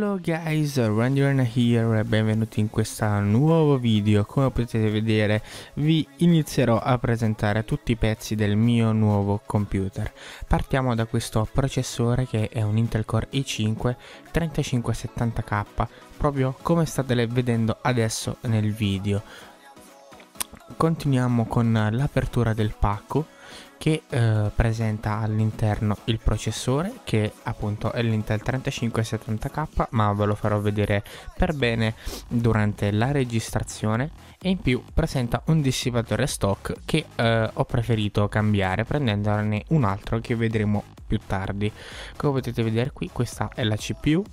Hello guys, Randyran here e benvenuti in questo nuovo video Come potete vedere vi inizierò a presentare tutti i pezzi del mio nuovo computer Partiamo da questo processore che è un Intel Core i5 3570K Proprio come state vedendo adesso nel video Continuiamo con l'apertura del pacco che eh, presenta all'interno il processore che appunto è l'Intel 3570K ma ve lo farò vedere per bene durante la registrazione e in più presenta un dissipatore stock che eh, ho preferito cambiare prendendone un altro che vedremo più tardi come potete vedere qui questa è la CPU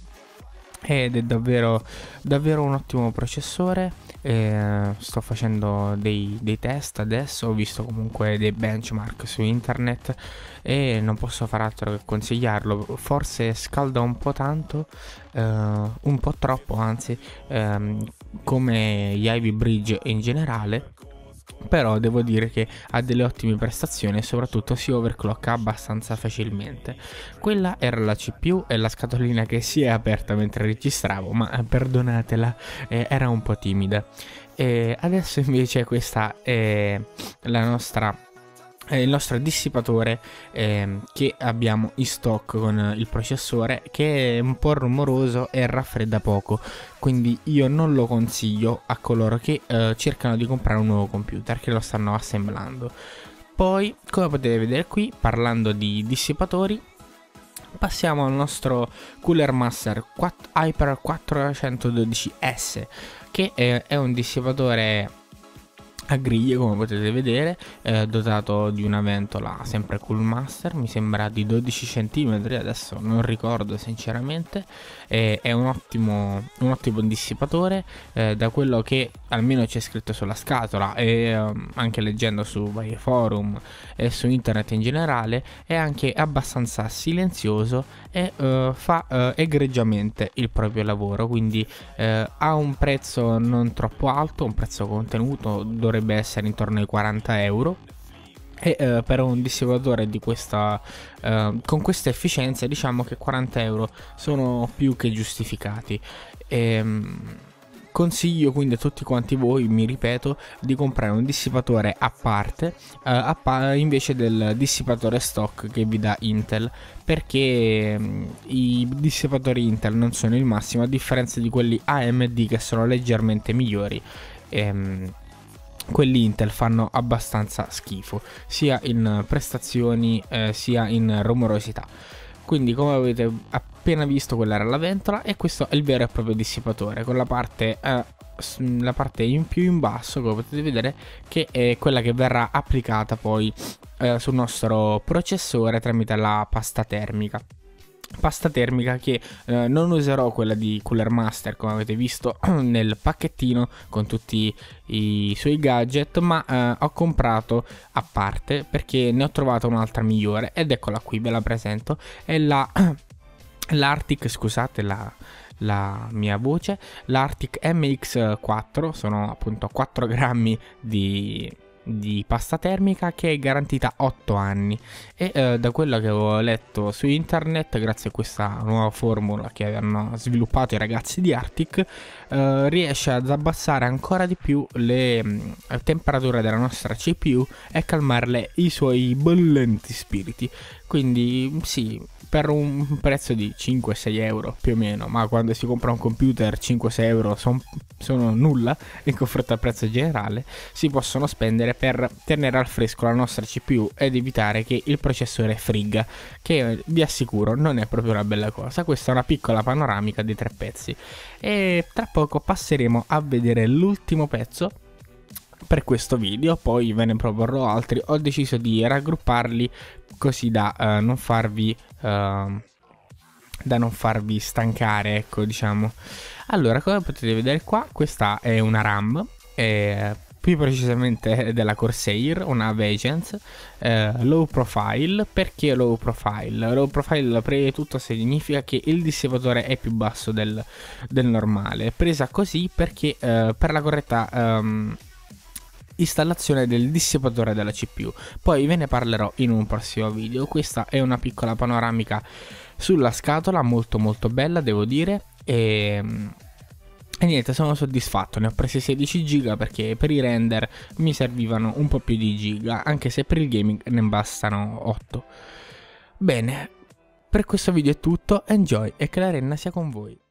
ed è davvero, davvero un ottimo processore. Eh, sto facendo dei, dei, test adesso, ho visto comunque dei benchmark su internet e non posso far altro che consigliarlo. Forse scalda un po' tanto, eh, un po' troppo anzi, ehm, come gli Ivy Bridge in generale, però devo dire che ha delle ottime prestazioni e soprattutto si overclocka abbastanza facilmente. Quella era la CPU e la scatolina che si è aperta mentre registravo, ma eh, perdonatela, eh, era un po' timida. E adesso invece questa è la nostra eh, il nostro dissipatore eh, che abbiamo in stock con il processore che è un po' rumoroso e raffredda poco quindi io non lo consiglio a coloro che eh, cercano di comprare un nuovo computer che lo stanno assemblando poi come potete vedere qui parlando di dissipatori passiamo al nostro Cooler Master 4, Hyper 412S che è, è un dissipatore a griglie come potete vedere eh, dotato di una ventola sempre cool master mi sembra di 12 cm adesso non ricordo sinceramente eh, è un ottimo, un ottimo dissipatore eh, da quello che almeno c'è scritto sulla scatola e ehm, anche leggendo su vari forum e su internet in generale è anche abbastanza silenzioso e eh, fa eh, egregiamente il proprio lavoro quindi eh, ha un prezzo non troppo alto un prezzo contenuto dovrebbe dovrebbe essere intorno ai 40 euro e eh, per un dissipatore di questa, eh, con questa efficienza diciamo che 40 euro sono più che giustificati. Ehm consiglio quindi a tutti quanti voi, mi ripeto, di comprare un dissipatore a parte eh, a pa- invece del dissipatore stock che vi dà Intel perché mh, mm, i dissipatori Intel non sono il massimo a differenza di quelli AMD che sono leggermente migliori. Ehm, quelli Intel fanno abbastanza schifo, sia in prestazioni eh, sia in rumorosità. Quindi come avete appena visto quella era la ventola e questo è il vero e proprio dissipatore con la parte, eh, la parte in più in basso come potete vedere che è quella che verrà applicata poi eh, sul nostro processore tramite la pasta termica pasta termica che eh, non userò quella di Cooler Master come avete visto nel pacchettino con tutti i suoi gadget ma eh, ho comprato a parte perché ne ho trovata un'altra migliore ed eccola qui ve la presento è la l'Arctic scusate la la mia voce l'Arctic MX4 sono appunto 4 grammi di di pasta termica che è garantita 8 anni e eh, da quello che ho letto su internet grazie a questa nuova formula che hanno sviluppato i ragazzi di Arctic eh, riesce ad abbassare ancora di più le mh, mm, temperature della nostra CPU e calmarle i suoi bollenti spiriti quindi sì per un prezzo di 5-6 euro più o meno, ma quando si compra un computer 5-6 euro son, sono nulla in confronto al prezzo generale, si possono spendere per tenere al fresco la nostra CPU ed evitare che il processore frigga, che eh, vi assicuro non è proprio una bella cosa, questa è una piccola panoramica dei tre pezzi e tra poco passeremo a vedere l'ultimo pezzo per questo video, poi ve ne proporrò altri, ho deciso di raggrupparli così da uh, non farvi... Uh, da non farvi stancare, ecco, diciamo. Allora, come potete vedere qua, questa è una RAM, eh, più precisamente della Corsair, una Vegens eh, low profile. Perché low profile? Low profile, prima di tutto, significa che il dissipatore è più basso del, del normale. Presa così perché eh, per la corretta... Ehm, installazione del dissipatore della CPU. Poi ve ne parlerò in un prossimo video. Questa è una piccola panoramica sulla scatola, molto molto bella devo dire. E, ehm, e niente, sono soddisfatto, ne ho presi 16 giga perché per i render mi servivano un po' più di giga, anche se per il gaming ne bastano 8. Bene, per questo video è tutto, enjoy e che la renna sia con voi.